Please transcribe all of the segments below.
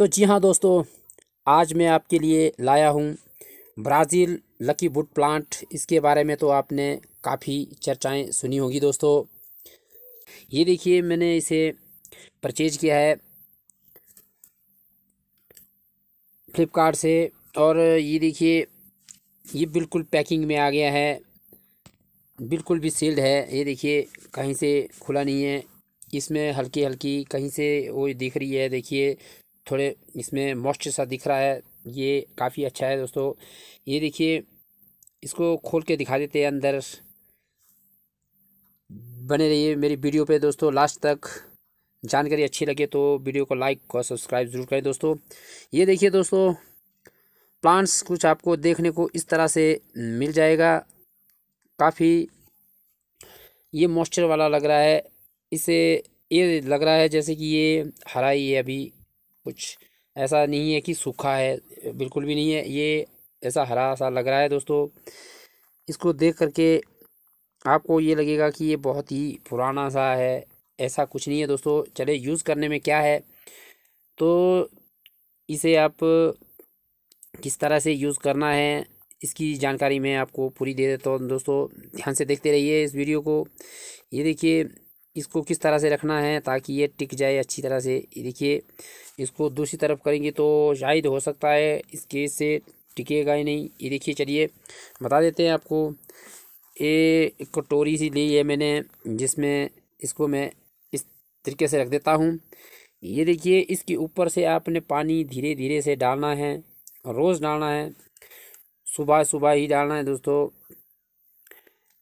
तो जी हाँ दोस्तों आज मैं आपके लिए लाया हूँ ब्राज़ील लकी वुड प्लांट इसके बारे में तो आपने काफ़ी चर्चाएं सुनी होगी दोस्तों ये देखिए मैंने इसे परचेज किया है फ्लिपकार्ट से और ये देखिए ये बिल्कुल पैकिंग में आ गया है बिल्कुल भी सील्ड है ये देखिए कहीं से खुला नहीं है इसमें हल्की हल्की कहीं से वो दिख रही है देखिए थोड़े इसमें मॉइस्चर सा दिख रहा है ये काफ़ी अच्छा है दोस्तों ये देखिए इसको खोल के दिखा देते हैं अंदर बने रहिए मेरी वीडियो पे दोस्तों लास्ट तक जानकारी अच्छी लगे तो वीडियो को लाइक और सब्सक्राइब ज़रूर करें दोस्तों ये देखिए दोस्तों प्लांट्स कुछ आपको देखने को इस तरह से मिल जाएगा काफ़ी ये मॉइस्चर वाला लग रहा है इसे ये लग रहा है जैसे कि ये हरा ही है अभी कुछ ऐसा नहीं है कि सूखा है बिल्कुल भी नहीं है ये ऐसा हरा सा लग रहा है दोस्तों इसको देख करके आपको ये लगेगा कि ये बहुत ही पुराना सा है ऐसा कुछ नहीं है दोस्तों चले यूज़ करने में क्या है तो इसे आप किस तरह से यूज़ करना है इसकी जानकारी मैं आपको पूरी दे देता हूँ दोस्तों ध्यान से देखते रहिए इस वीडियो को ये देखिए इसको किस तरह से रखना है ताकि ये टिक जाए अच्छी तरह से देखिए इसको दूसरी तरफ करेंगे तो शायद हो सकता है इसके से टिकेगा ही नहीं ये देखिए चलिए बता देते हैं आपको ये कटोरी सी ली है मैंने जिसमें इसको मैं इस तरीके से रख देता हूँ ये देखिए इसके ऊपर से आपने पानी धीरे धीरे से डालना है रोज़ डालना है सुबह सुबह ही डालना है दोस्तों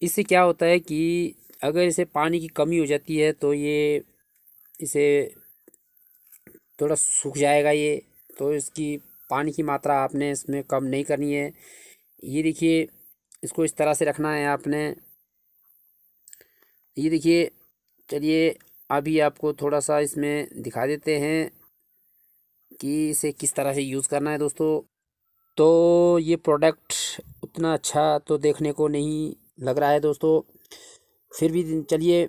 इससे क्या होता है कि अगर इसे पानी की कमी हो जाती है तो ये इसे थोड़ा सूख जाएगा ये तो इसकी पानी की मात्रा आपने इसमें कम नहीं करनी है ये देखिए इसको इस तरह से रखना है आपने ये देखिए चलिए अभी आपको थोड़ा सा इसमें दिखा देते हैं कि इसे किस तरह से यूज़ करना है दोस्तों तो ये प्रोडक्ट उतना अच्छा तो देखने को नहीं लग रहा है दोस्तों फिर भी चलिए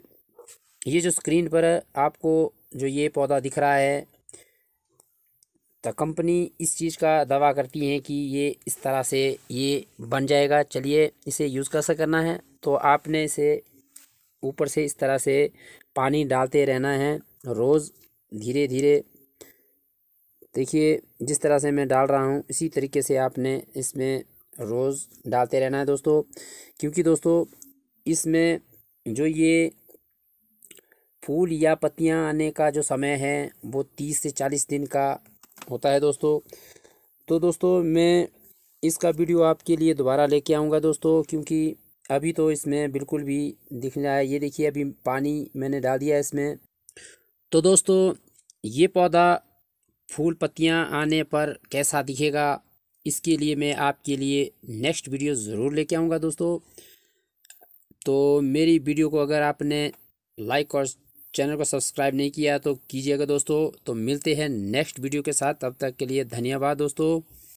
ये जो स्क्रीन पर आपको जो ये पौधा दिख रहा है तो कंपनी इस चीज़ का दावा करती है कि ये इस तरह से ये बन जाएगा चलिए इसे यूज़ कैसा करना है तो आपने इसे ऊपर से इस तरह से पानी डालते रहना है रोज़ धीरे धीरे देखिए जिस तरह से मैं डाल रहा हूँ इसी तरीके से आपने इसमें रोज़ डालते रहना है दोस्तों क्योंकि दोस्तों इसमें जो ये फूल या पत्तियां आने का जो समय है वो तीस से चालीस दिन का होता है दोस्तों तो दोस्तों मैं इसका वीडियो आपके लिए दोबारा लेके आऊँगा दोस्तों क्योंकि अभी तो इसमें बिल्कुल भी दिख रहा है ये देखिए अभी पानी मैंने डाल दिया है इसमें तो दोस्तों ये पौधा फूल पत्तियाँ आने पर कैसा दिखेगा इसके लिए मैं आपके लिए नेक्स्ट वीडियो ज़रूर लेके आऊँगा दोस्तों तो मेरी वीडियो को अगर आपने लाइक और चैनल को सब्सक्राइब नहीं किया तो कीजिएगा दोस्तों तो मिलते हैं नेक्स्ट वीडियो के साथ तब तक के लिए धन्यवाद दोस्तों